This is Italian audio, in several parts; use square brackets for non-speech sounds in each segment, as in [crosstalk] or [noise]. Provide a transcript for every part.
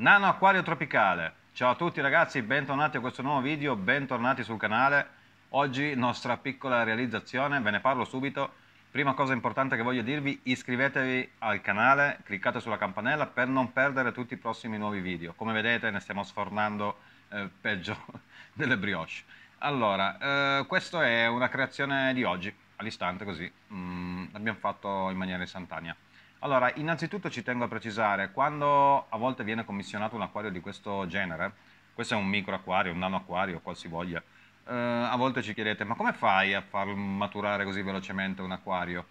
Nano Acquario Tropicale. Ciao a tutti ragazzi, bentornati a questo nuovo video, bentornati sul canale. Oggi nostra piccola realizzazione, ve ne parlo subito. Prima cosa importante che voglio dirvi, iscrivetevi al canale, cliccate sulla campanella per non perdere tutti i prossimi nuovi video. Come vedete ne stiamo sfornando eh, peggio [laughs] delle brioche. Allora, eh, questa è una creazione di oggi, all'istante così, mm, l'abbiamo fatto in maniera istantanea. Allora, innanzitutto ci tengo a precisare, quando a volte viene commissionato un acquario di questo genere, questo è un micro acquario, un nano acquario, qual voglia, eh, a volte ci chiedete ma come fai a far maturare così velocemente un acquario?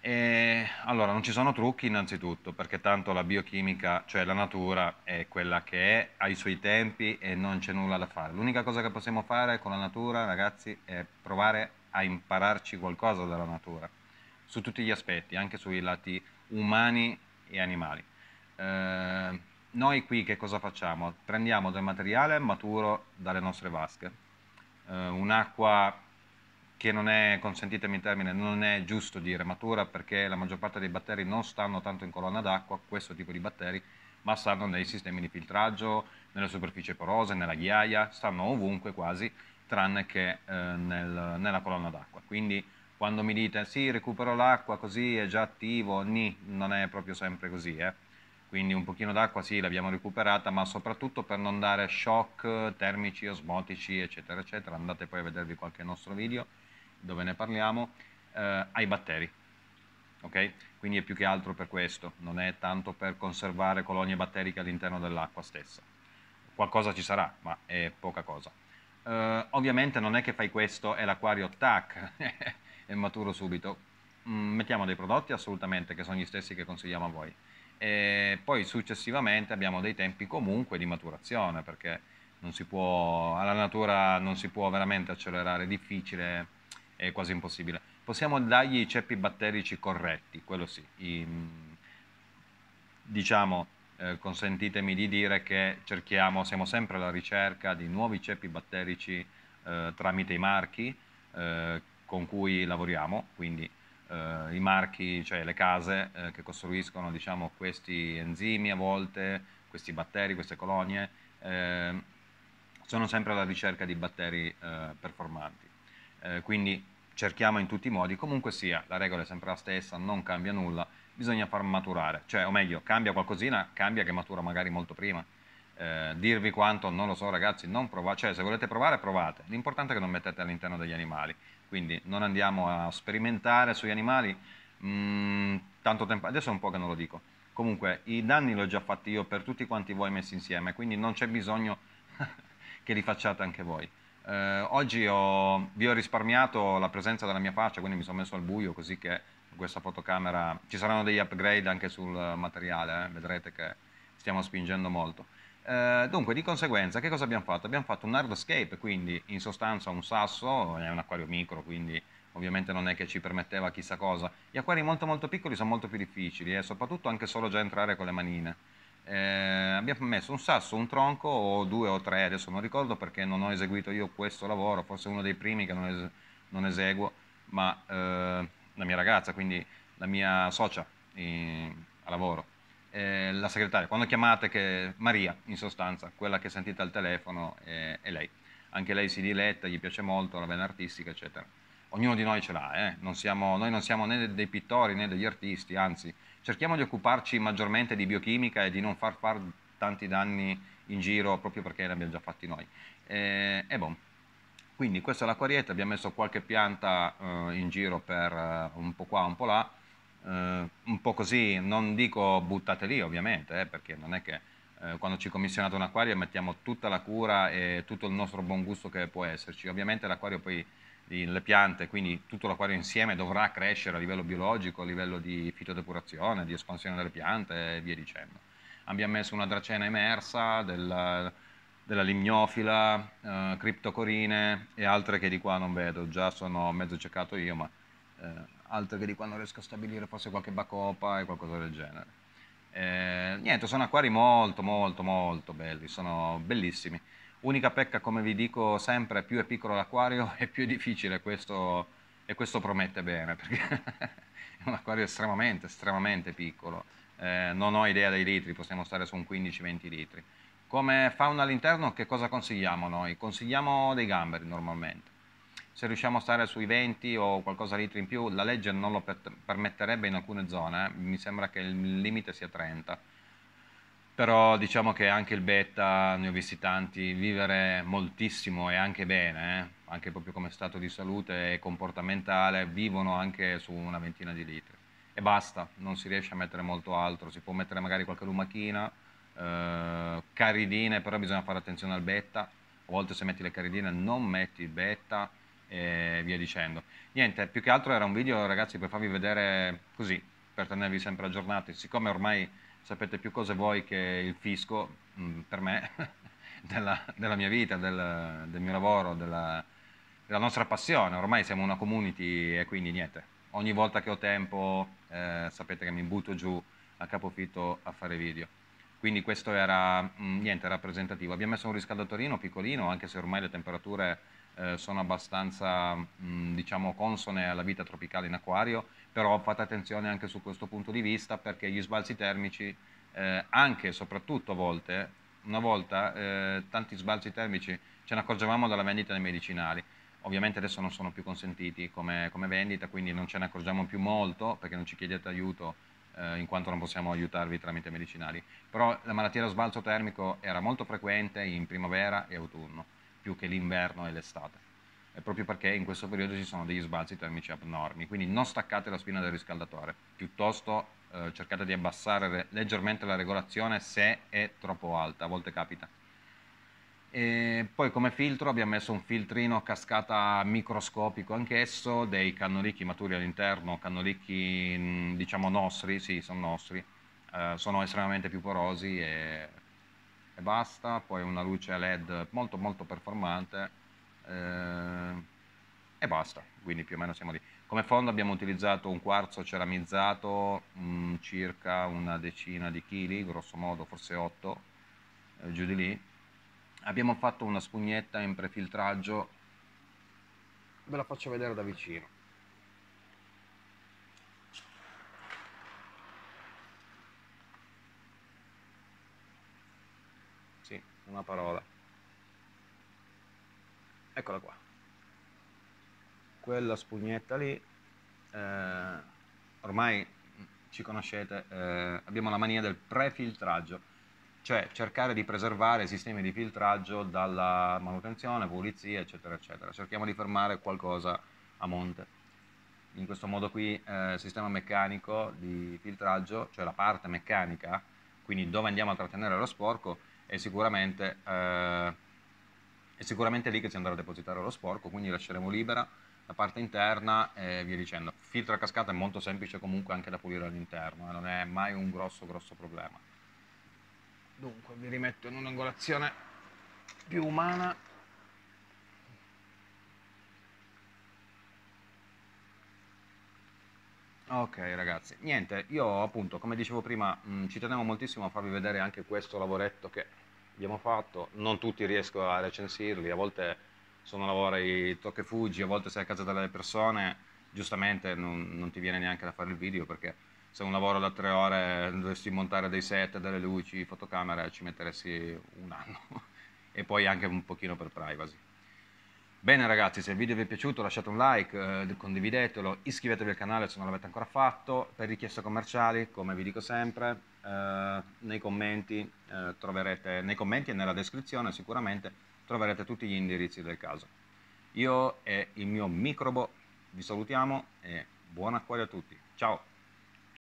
E, allora, non ci sono trucchi innanzitutto, perché tanto la biochimica, cioè la natura, è quella che è, ha i suoi tempi e non c'è nulla da fare. L'unica cosa che possiamo fare con la natura, ragazzi, è provare a impararci qualcosa dalla natura su tutti gli aspetti, anche sui lati umani e animali. Eh, noi qui che cosa facciamo? Prendiamo del materiale maturo dalle nostre vasche, eh, un'acqua che non è, consentitemi il termine, non è giusto dire matura perché la maggior parte dei batteri non stanno tanto in colonna d'acqua, questo tipo di batteri, ma stanno nei sistemi di filtraggio, nelle superfici porose, nella ghiaia, stanno ovunque quasi, tranne che eh, nel, nella colonna d'acqua. Quindi quando mi dite sì recupero l'acqua così è già attivo, ni, non è proprio sempre così. Eh. Quindi un pochino d'acqua sì l'abbiamo recuperata, ma soprattutto per non dare shock termici, osmotici, eccetera, eccetera, andate poi a vedervi qualche nostro video dove ne parliamo, eh, ai batteri. Okay? Quindi è più che altro per questo, non è tanto per conservare colonie batteriche all'interno dell'acqua stessa. Qualcosa ci sarà, ma è poca cosa. Eh, ovviamente non è che fai questo e l'acquario tac, [laughs] e maturo subito. Mm, mettiamo dei prodotti assolutamente che sono gli stessi che consigliamo a voi. E poi successivamente abbiamo dei tempi comunque di maturazione perché non si può, alla natura non si può veramente accelerare, è difficile, è quasi impossibile. Possiamo dargli i ceppi batterici corretti, quello sì. I, mm, diciamo, eh, consentitemi di dire che cerchiamo, siamo sempre alla ricerca di nuovi ceppi batterici eh, tramite i marchi eh, con cui lavoriamo, quindi eh, i marchi, cioè le case eh, che costruiscono diciamo, questi enzimi a volte, questi batteri, queste colonie, eh, sono sempre alla ricerca di batteri eh, performanti. Eh, quindi cerchiamo in tutti i modi, comunque sia, la regola è sempre la stessa, non cambia nulla, bisogna far maturare, cioè o meglio, cambia qualcosina, cambia che matura magari molto prima, eh, dirvi quanto non lo so ragazzi, non provate, cioè se volete provare provate, l'importante è che non mettete all'interno degli animali, quindi non andiamo a sperimentare sugli animali mh, mm, tanto tempo, adesso è un po' che non lo dico, comunque i danni li ho già fatti io per tutti quanti voi messi insieme, quindi non c'è bisogno [laughs] che li facciate anche voi. Eh, oggi ho, vi ho risparmiato la presenza della mia faccia, quindi mi sono messo al buio così che questa fotocamera ci saranno degli upgrade anche sul materiale, eh? vedrete che stiamo spingendo molto. Eh, dunque, di conseguenza, che cosa abbiamo fatto? Abbiamo fatto un hardscape, quindi in sostanza un sasso, è un acquario micro, quindi ovviamente non è che ci permetteva chissà cosa. Gli acquari molto molto piccoli sono molto più difficili e eh, soprattutto anche solo già entrare con le manine. Eh, abbiamo messo un sasso, un tronco o due o tre, adesso non ricordo perché non ho eseguito io questo lavoro, forse uno dei primi che non, es non eseguo, ma eh, la mia ragazza, quindi la mia socia in, a lavoro eh, la segretaria, quando chiamate che Maria, in sostanza, quella che sentite al telefono è, è lei. Anche lei si diletta, gli piace molto la vena artistica, eccetera. Ognuno di noi ce l'ha, eh? non siamo, noi non siamo né dei pittori né degli artisti, anzi cerchiamo di occuparci maggiormente di biochimica e di non far fare tanti danni in giro proprio perché ne abbiamo già fatti noi. Eh, e, e bon. Quindi questa è l'acquarietta, abbiamo messo qualche pianta eh, in giro per eh, un po' qua, un po' là, eh, un po' così, non dico buttate lì ovviamente, eh, perché non è che eh, quando ci commissionate un acquario mettiamo tutta la cura e tutto il nostro buon gusto che può esserci. Ovviamente l'acquario poi, le piante, quindi tutto l'acquario insieme dovrà crescere a livello biologico, a livello di fitodepurazione, di espansione delle piante e via dicendo. Abbiamo messo una dracena emersa del della limnofila, eh, criptocorine e altre che di qua non vedo, già sono mezzo ceccato io, ma eh, altro che di quando riesco a stabilire forse qualche bacopa e qualcosa del genere. Eh, niente, sono acquari molto molto molto belli, sono bellissimi. Unica pecca, come vi dico sempre, più è piccolo l'acquario [laughs] e più è difficile questo, e questo promette bene, perché [laughs] è un acquario estremamente, estremamente piccolo. Eh, non ho idea dei litri, possiamo stare su un 15-20 litri. Come fauna all'interno, che cosa consigliamo noi? Consigliamo dei gamberi normalmente se riusciamo a stare sui 20 o qualcosa litri in più, la legge non lo per permetterebbe in alcune zone, eh. mi sembra che il limite sia 30, però diciamo che anche il beta, ne ho visti tanti, vivere moltissimo e anche bene, eh, anche proprio come stato di salute e comportamentale, vivono anche su una ventina di litri e basta, non si riesce a mettere molto altro, si può mettere magari qualche lumachina, eh, caridine, però bisogna fare attenzione al beta, a volte se metti le caridine non metti il beta, e via dicendo. Niente, più che altro era un video ragazzi per farvi vedere così, per tenervi sempre aggiornati, siccome ormai sapete più cose voi che il fisco, mh, mm, per me, [laughs] della, della, mia vita, del, del mio lavoro, della, della, nostra passione, ormai siamo una community e quindi niente, ogni volta che ho tempo eh, sapete che mi butto giù a capofitto a fare video. Quindi questo era mh, mm, niente, rappresentativo. Abbiamo messo un riscaldatorino piccolino, anche se ormai le temperature eh, sono abbastanza mh, mm, diciamo consone alla vita tropicale in acquario, però fate attenzione anche su questo punto di vista perché gli sbalzi termici, eh, anche e soprattutto a volte, una volta eh, tanti sbalzi termici ce ne accorgevamo dalla vendita dei medicinali, ovviamente adesso non sono più consentiti come, come vendita, quindi non ce ne accorgiamo più molto perché non ci chiedete aiuto eh, in quanto non possiamo aiutarvi tramite medicinali. Però la malattia da sbalzo termico era molto frequente in primavera e autunno, più che l'inverno e l'estate. È proprio perché in questo periodo ci sono degli sbalzi termici abnormi, quindi non staccate la spina del riscaldatore, piuttosto eh, cercate di abbassare leggermente la regolazione se è troppo alta, a volte capita. E poi come filtro abbiamo messo un filtrino a cascata microscopico anch'esso, dei cannolicchi maturi all'interno, cannolicchi mm, diciamo nostri, sì sono nostri, eh, sono estremamente più porosi e, e, basta, poi una luce LED molto molto performante eh, e basta, quindi più o meno siamo lì. Come fondo abbiamo utilizzato un quarzo ceramizzato, mh, mm, circa una decina di chili, grosso modo forse 8, eh, giù di lì, abbiamo fatto una spugnetta in prefiltraggio ve la faccio vedere da vicino sì, una parola eccola qua quella spugnetta lì eh, ormai ci conoscete eh, abbiamo la mania del prefiltraggio cioè cercare di preservare i sistemi di filtraggio dalla manutenzione, pulizia, eccetera, eccetera. Cerchiamo di fermare qualcosa a monte. In questo modo qui eh, il sistema meccanico di filtraggio, cioè la parte meccanica, quindi dove andiamo a trattenere lo sporco, è sicuramente, eh, è sicuramente lì che si andrà a depositare lo sporco, quindi lasceremo libera la parte interna e via dicendo. Filtro a cascata è molto semplice comunque anche da pulire all'interno, eh, non è mai un grosso grosso problema. Dunque, vi rimetto in un'angolazione più umana. Ok ragazzi, niente, io appunto come dicevo prima mh, mm, ci tenevo moltissimo a farvi vedere anche questo lavoretto che abbiamo fatto, non tutti riesco a recensirli, a volte sono lavori tocche fuggi, a volte sei a casa delle persone, giustamente non, non ti viene neanche da fare il video perché se un lavoro da tre ore dovessi montare dei set, delle luci, fotocamere, ci metteresti un anno [laughs] e poi anche un pochino per privacy. Bene ragazzi, se il video vi è piaciuto lasciate un like, eh, condividetelo, iscrivetevi al canale se non l'avete ancora fatto, per richieste commerciali, come vi dico sempre, eh, nei, commenti, eh, troverete, nei commenti e nella descrizione sicuramente troverete tutti gli indirizzi del caso. Io e il mio microbo vi salutiamo e buon acquario a tutti, ciao!